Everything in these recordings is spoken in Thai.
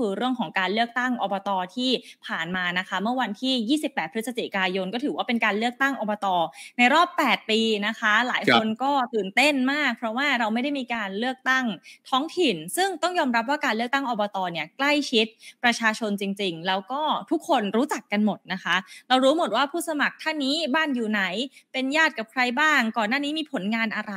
คือเรื่องของการเลือกตั้งอบตที่ผ่านมานะคะ เมื่อวันที่28พฤศจิกายนก็ถือว่าเป็นการเลือกตั้งอบตในรอบ 8 ปีนะคะ หลายคนก็ตื่นเต้นมาก เพราะว่าเราไม่ได้มีการเลือกตั้งท้องถิ่น ซึ่งต้องยอมรับว่าการเลือกตั้งอบตเนี่ยใกล้ชิดประชาชนจริง ๆ แล้วก็ทุกคนรู้จักกันหมดนะคะ เรารู้หมดว่าผู้สมัครท่านนี้บ้านอยู่ไหนเป็นญาติกับใครบ้าง ก่อนหน้านี้มีผลงานอะไร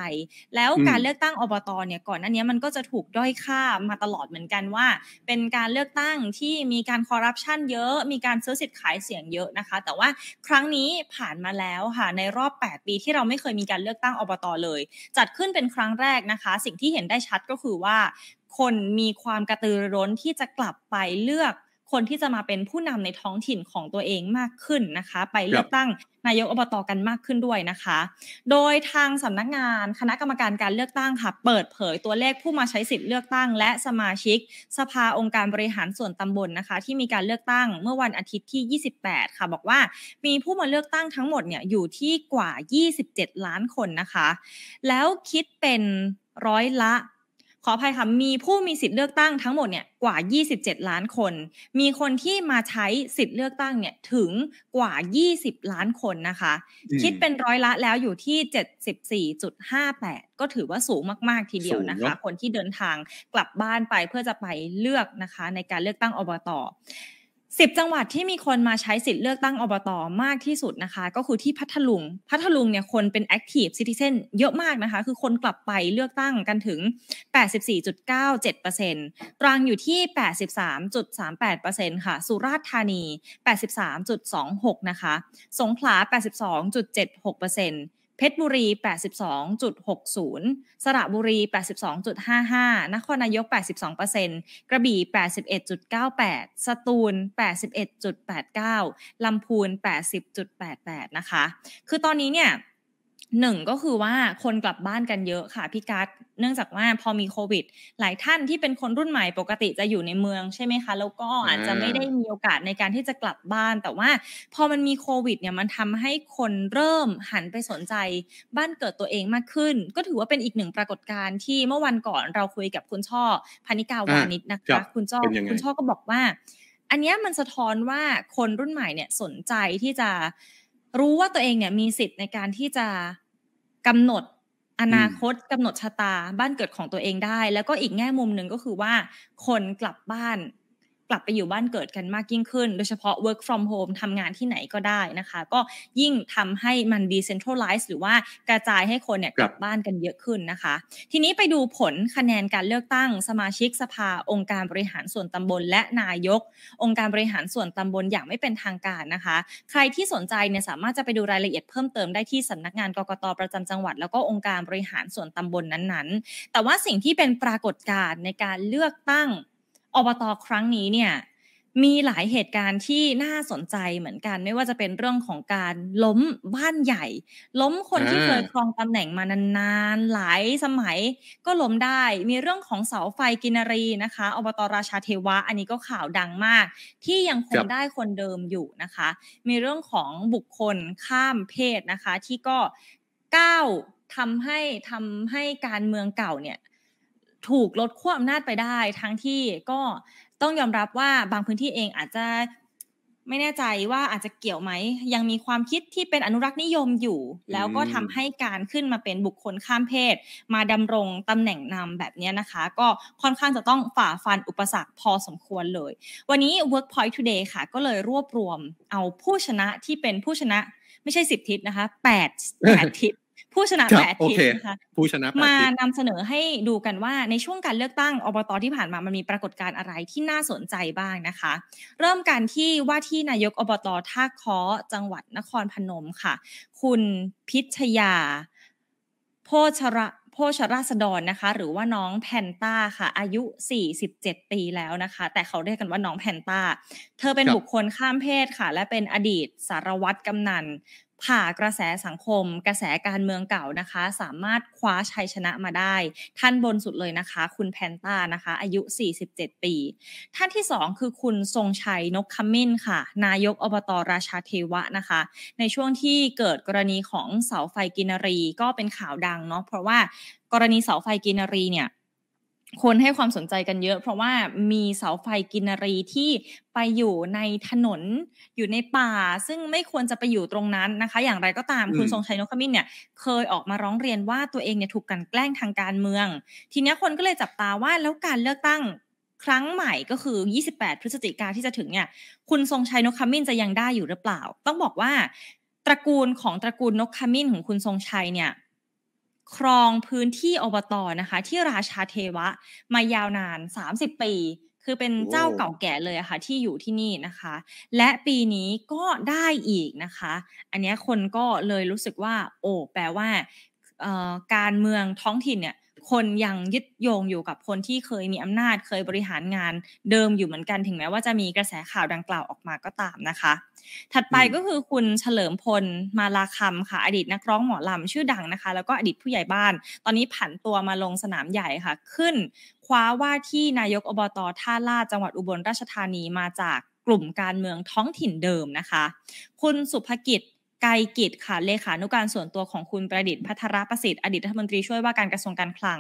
แล้วการเลือกตั้งอบตเนี่ยก่อนหน้านี้มันก็จะถูกด้อยค่ามาตลอดเหมือนกันว่า เป็นการเลือกตั้งที่มีการคอร์รัปชันเยอะ มีการซื้อสิทธิ์ขายเสียงเยอะนะคะ แต่ว่าครั้งนี้ผ่านมาแล้วค่ะในรอบ 8 ปีที่เราไม่เคยมีการเลือกตั้งอบต เลย จัดขึ้นเป็นครั้งแรกนะคะ สิ่งที่เห็นได้ชัดก็คือว่า คนมีความกระตือร้นที่จะกลับไปเลือกคนที่จะมาเป็นผู้นำในท้องถิ่นของตัวเองมากขึ้นนะคะ ไปเลือกตั้งนายกอบตอกันมากขึ้นด้วยนะคะ โดยทางสำนักงานคณะกรรมการการเลือกตั้งค่ะเปิดเผยตัวเลขผู้มาใช้สิทธิ์เลือกตั้ง และสมาชิก สภาองค์การบริหารส่วนตำบลนะคะ ที่มีการเลือกตั้งเมื่อวันอาทิตย์ที่ 28 ค่ะ บอกว่ามีผู้มาเลือกตั้งทั้งหมดเนี่ยอยู่ที่กว่า 27 ล้านคนนะคะ แล้วคิดเป็นร้อยละขออภัยค่ะ มีผู้มีสิทธิ์เลือกตั้งทั้งหมดเนี่ยกว่า 27 ล้านคน มีคนที่มาใช้สิทธิ์เลือกตั้งเนี่ยถึงกว่า 20 ล้านคนนะคะ คิดเป็นร้อยละแล้วอยู่ที่ 74.58 ก็ถือว่าสูงมาก ๆ ทีเดียวนะคะ คนที่เดินทางกลับบ้านไปเพื่อจะไปเลือกนะคะ ในการเลือกตั้งอบตสิบจังหวัดที่มีคนมาใช้สิทธิ์เลือกตั้งอบตอมากที่สุดนะคะก็คือที่พัทลุง พัทลุงเนี่ยคนเป็น active citizen เยอะมากนะคะคือคนกลับไปเลือกตั้งกันถึง 84.97%ตรังอยู่ที่ 83.38%ค่ะสุราษฎร์ธานี 83.26 นะคะสงขลา 82.76%พชรบุรี 82.60 สระบุรี 82.55นครนายก 82%กระบี่81.98 สตูล 81.89 ลำพูน80.88นะคะ คือตอนนี้เนี่ยหนึ่งก็คือว่าคนกลับบ้านกันเยอะค่ะพี่กัดเนื่องจากว่าพอมีโควิด หลายท่านที่เป็นคนรุ่นใหม่ปกติจะอยู่ในเมืองใช่ไหมคะ แล้วก็อาจจะไม่ได้มีโอกาสในการที่จะกลับบ้าน แต่ว่าพอมันมีโควิดเนี่ยมันทำให้คนเริ่มหันไปสนใจบ้านเกิดตัวเองมากขึ้น ก็ถือว่าเป็นอีกหนึ่งปรากฏการณ์ที่เมื่อวันก่อนเราคุยกับคุณช่อพานิกาวานิชนะคะคุณช่อคุณช่อก็บอกว่า อันนี้มันสะท้อนว่าคนรุ่นใหม่เนี่ยสนใจที่จะรู้ว่าตัวเองเนี่ยมีสิทธิ์ในการที่จะกำหนดอนาคตกำหนดชะตาบ้านเกิดของตัวเองได้ แล้วก็อีกแง่มุมหนึ่งก็คือว่าคนกลับบ้านกลับไปอยู่บ้านเกิดกันมากยิ่งขึ้น โดยเฉพาะ work from home ทำงานที่ไหนก็ได้นะคะ ก็ยิ่งทำให้มัน decentralize หรือว่ากระจายให้คนเนี่ยกลับบ้านกันเยอะขึ้นนะคะ ทีนี้ไปดูผลคะแนนการเลือกตั้ง สมาชิกสภา องค์การบริหารส่วนตำบล และนายก องค์การบริหารส่วนตำบลอย่างไม่เป็นทางการนะคะ ใครที่สนใจเนี่ยสามารถจะไปดูรายละเอียดเพิ่มเติมได้ที่สำนักงานกกตประจำจังหวัด แล้วก็องค์การบริหารส่วนตำบลนั้นๆ แต่ว่าสิ่งที่เป็นปรากฏการณ์ในการเลือกตั้งอบต ครั้งนี้เนี่ยมีหลายเหตุการณ์ที่น่าสนใจเหมือนกัน ไม่ว่าจะเป็นเรื่องของการล้มบ้านใหญ่ ล้มคนที่เคยครองตำแหน่งมานานๆหลายสมัย ก็ล้มได้ มีเรื่องของเสาไฟกินรีนะคะอบตราชาเทวะอันนี้ก็ข่าวดังมาก ที่ยังคงได้คนเดิมอยู่นะคะ มีเรื่องของบุคคลข้ามเพศนะคะ ที่ก็ก้าวทำให้ทำให้การเมืองเก่าเนี่ยถูกลดขั้วอำนาจไปได้ทั้งที่ก็ต้องยอมรับว่าบางพื้นที่เองอาจจะไม่แน่ใจว่าอาจจะเกี่ยวไหม ยังมีความคิดที่เป็นอนุรักษ์นิยมอยู่แล้วก็ทำให้การขึ้นมาเป็นบุคคลข้ามเพศมาดำรงตำแหน่งนำแบบนี้นะคะ ก็ค่อนข้างจะต้องฝ่าฟันอุปสรรคพอสมควรเลย วันนี้ Workpoint Today ค่ะก็เลยรวบรวมเอาผู้ชนะที่เป็นผู้ชนะ ไม่ใช่สิบทิศนะคะแปดแปดทิศผู้ชนะแปดทีนะคะผู้ชนะมานำเสนอให้ดูกันว่าในช่วงการเลือกตั้งอบตที่ผ่านมามันมีปรากฏการณ์อะไรที่น่าสนใจบ้างนะคะ เริ่มกันที่ว่าที่นายกอบตท่าค้อจังหวัดนครพนมค่ะ คุณพิชยาโพชระโพชราษฎรนะคะ หรือว่าน้องแพนต้าค่ะ อายุ 47 ปีแล้วนะคะ แต่เขาเรียกกันว่าน้องแพนต้า เธอเป็นบุคคลข้ามเพศค่ะ และเป็นอดีตสารวัตรกำนันผ่ากระแสสังคม กระแสการเมืองเก่านะคะ สามารถคว้าชัยชนะมาได้ ท่านบนสุดเลยนะคะ คุณแพนต้านะคะ อายุ 47 ปี ท่านที่ 2 คือคุณทรงชัยนกขมิ้นค่ะนายกอบตรราชาเทวะนะคะ ในช่วงที่เกิดกรณีของเสาไฟกินรีก็เป็นข่าวดังเนาะเพราะว่ากรณีเสาไฟกินรีเนี่ยคนให้ความสนใจกันเยอะเพราะว่ามีเสาไฟกินรีที่ไปอยู่ในถนนอยู่ในป่า ซึ่งไม่ควรจะไปอยู่ตรงนั้นนะคะอย่างไรก็ตามคุณทรงชัยนกขมิ้นเนี่ยเคยออกมาร้องเรียนว่าตัวเองเนี่ยถูกกันแกล้งทางการเมือง ทีนี้คนก็เลยจับตาว่าแล้วการเลือกตั้งครั้งใหม่ก็คือ 28 พฤศจิกาที่จะถึงเนี่ยคุณทรงชัยนกขมิ้นจะยังได้อยู่หรือเปล่าต้องบอกว่า ตระกูลของตระกูลนกขมิ้นของคุณทรงชัยเนี่ยครองพื้นที่อบต นะคะ ที่ราชาเทวะมายาวนาน 30 ปี คือเป็นเจ้าเก่าแก่เลยะคะ่ะที่อยู่ที่นี่นะคะ และปีนี้ก็ได้อีกนะคะ อันนี้คนก็เลยรู้สึกว่า โอ้ แปลว่าการเมืองท้องถิ่นเนี่ยคนยังยึดโยงอยู่กับคนที่เคยมีอำนาจเคยบริหารงานเดิมอยู่เหมือนกันถึงแม้ว่าจะมีกระแสข่าวดังกล่าวออกมาก็ตามนะคะ ถัดไปก็คือคุณเฉลิมพลมาลาคำค่ะ อดีตนักร้องหมอลำชื่อดังนะคะ แล้วก็อดีตผู้ใหญ่บ้าน ตอนนี้ผันตัวมาลงสนามใหญ่ค่ะ ขึ้น คว้าว่าที่นายกอบตท่าลาดจังหวัดอุบลราชธานีมาจากกลุ่มการเมืองท้องถิ่นเดิมนะคะ คุณสุภกิจไกรกิจค่ะเลขานุการส่วนตัวของคุณประดิษฐ์พัทรประสิทธิ์อดีตรัฐมนตรีช่วยว่าการกระทรวงการคลัง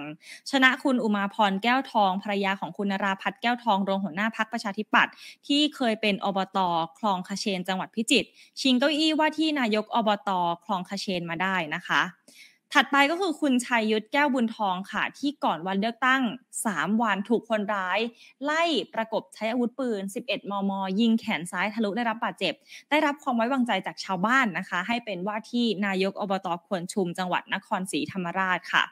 ชนะคุณอุมาพรแก้วทองภรรยาของคุณนราพัฒน์แก้วทองรองหัวหน้าพักประชาธิปัตย์ที่เคยเป็นอบต คลองคาเชนจังหวัดพิจิตรชิงเก้าอี้ว่าที่นายกอบตคลองคาเชนมาได้นะคะถัดไปก็คือคุณชัยยุทธแก้วบุญทองค่ะ ที่ก่อนวันเลือกตั้ง 3 วันถูกคนร้าย ไล่ประกบใช้อาวุธปืน 11 มม ยิงแขนซ้ายทะลุได้รับบาดเจ็บ ได้รับความไว้วางใจจากชาวบ้านนะคะ ให้เป็นว่าที่นายกอบตอควรชุมจังหวัดนครศรีธรรมราชค่ะ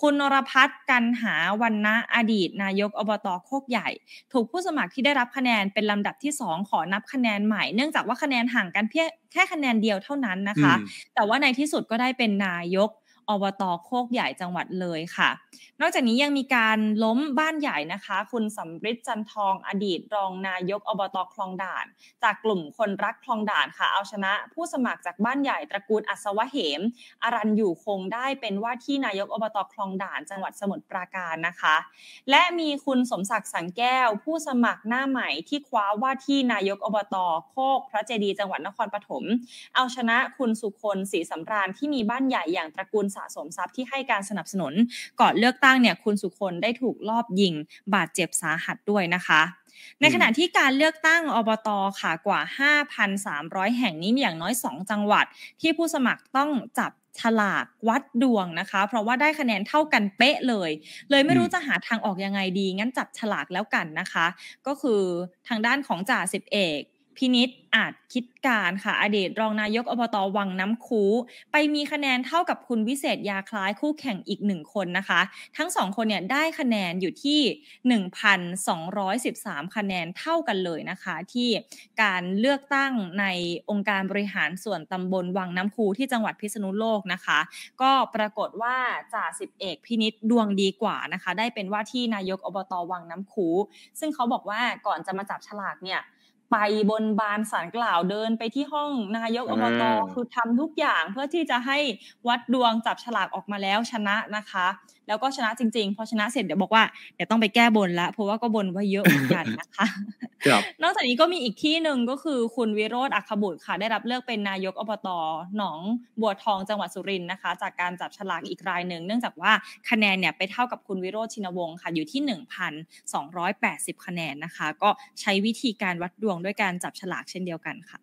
คุณนรพัฒน์กันหาวันนะอดีตนายกอบตอโคกใหญ่ ถูกผู้สมัครที่ได้รับคะแนนเป็นลำดับที่2ขอนับคะแนนใหม่เนื่องจากว่าคะแนนห่างกันเพียงแค่คะแนนเดียวเท่านั้นนะคะ แต่ว่าในที่สุดก็ได้เป็นนายกอบตโคกใหญ่จังหวัดเลยค่ะ นอกจากนี้ยังมีการล้มบ้านใหญ่นะคะ คุณสำริดจันทองอดีตรองนายกอบตคลองด่าน จากกลุ่มคนรักคลองด่านค่ะ เอาชนะ ผู้สมัครจากบ้านใหญ่ตระกูลอัศวะเหมอรันอยู่คงได้เป็นว่าที่นายกอบตคลองด่าน จังหวัดสมุทรปราการนะคะ และมีคุณสมศักดิ์สังแก้ว ผู้สมัครหน้าใหม่ที่คว้าว่าที่นายกอบตโคก พระเจดีจังหวัดนครปฐมเอาชนะคุณสุคนศรีสำราญที่มีบ้านใหญ่อย่างตระกูลสะสมทรัพย์ที่ให้การสนับสนุนก่อนเลือกตั้งเนี่ยคุณสุคนได้ถูกลอบยิงบาดเจ็บสาหัสด้วยนะคะ ในขณะที่การเลือกตั้งอบตค่ะกว่า 5,300 แห่งนี้มีอย่างน้อย 2 จังหวัด ที่ผู้สมัครต้องจับฉลากวัดดวงนะคะ เพราะว่าได้คะแนนเท่ากันเป๊ะเลย เลยไม่รู้จะหาทางออกยังไงดีงั้นจับฉลากแล้วกันนะคะ ก็คือทางด้านของจ่าสิบเอกพินิษอาจคิดการค่ะ อดีตรองนายกอบตอวังน้ำคูไปมีคะแนนเท่ากับคุณวิเศษยาคล้ายคู่แข่งอีกหนึ่งคนนะคะ ทั้งสองคนเนี่ยได้คะแนนอยู่ที่ 1,213 คะแนนเท่ากันเลยนะคะ ที่การเลือกตั้งในองค์การบริหารส่วนตำบลวังน้ำคูที่จังหวัดพิษณุโลกนะคะ ก็ปรากฏว่าจ่าสิบเอกพินิษดวงดีกว่านะคะ ได้เป็นว่าที่นายกอบตอวังน้ำคู ซึ่งเขาบอกว่าก่อนจะมาจับฉลากเนี่ยไปบนบานสารกล่าวเดินไปที่ห้องนายกอบตคือทำทุกอย่างเพื่อที่จะให้วัดดวงจับฉลากออกมาแล้วชนะนะคะแล้วก็ชนะจริงๆ พอชนะเสร็จ เดี๋ยวบอกว่า เดี๋ยวต้องไปแก้บนละเพราะว่าก็บนไว้เยอะเหมือนกันนะคะ นอกจากนี้ก็มีอีกที่หนึ่งก็คือคุณวิโรธอัคบุตรค่ะ ได้รับเลือกเป็นนายกอบตหนองบัวทองจังหวัดสุรินทร์นะคะ จากการจับฉลากอีกรายหนึ่งเนื่องจากว่า คะแนนเนี่ยไปเท่ากับคุณวิโรธชินวงศ์ค่ะอยู่ที่ 1,280 คะแนนนะคะ ก็ใช้วิธีการวัดดวงด้วยการจับฉลากเช่นเดียวกันค่ะ